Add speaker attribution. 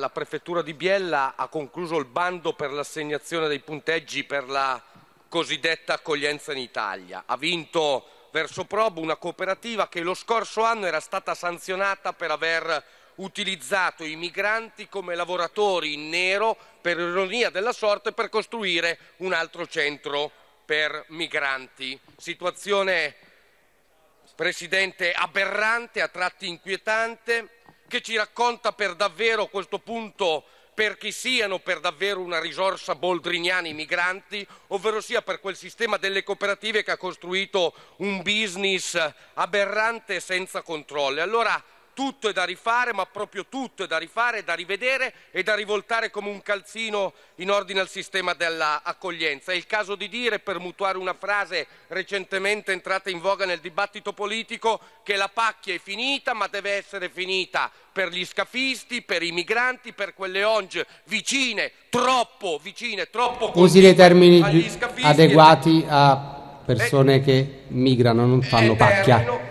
Speaker 1: La prefettura di Biella ha concluso il bando per l'assegnazione dei punteggi per la cosiddetta accoglienza in Italia. Ha vinto verso Probo una cooperativa che lo scorso anno era stata sanzionata per aver utilizzato i migranti come lavoratori in nero per ironia della sorte per costruire un altro centro per migranti. Situazione Presidente aberrante, a tratti inquietante che ci racconta per davvero a questo punto per chi siano per davvero una risorsa boldrignani i migranti, ovvero sia per quel sistema delle cooperative che ha costruito un business aberrante senza controlli. Allora, tutto è da rifare, ma proprio tutto è da rifare, da rivedere e da rivoltare come un calzino in ordine al sistema dell'accoglienza. È il caso di dire, per mutuare una frase recentemente entrata in voga nel dibattito politico, che la pacchia è finita, ma deve essere finita per gli scafisti, per
Speaker 2: i migranti, per quelle ONG vicine, troppo vicine, troppo Usi dei termini adeguati a persone e... Eh. che migrano, non fanno eh, pacchia.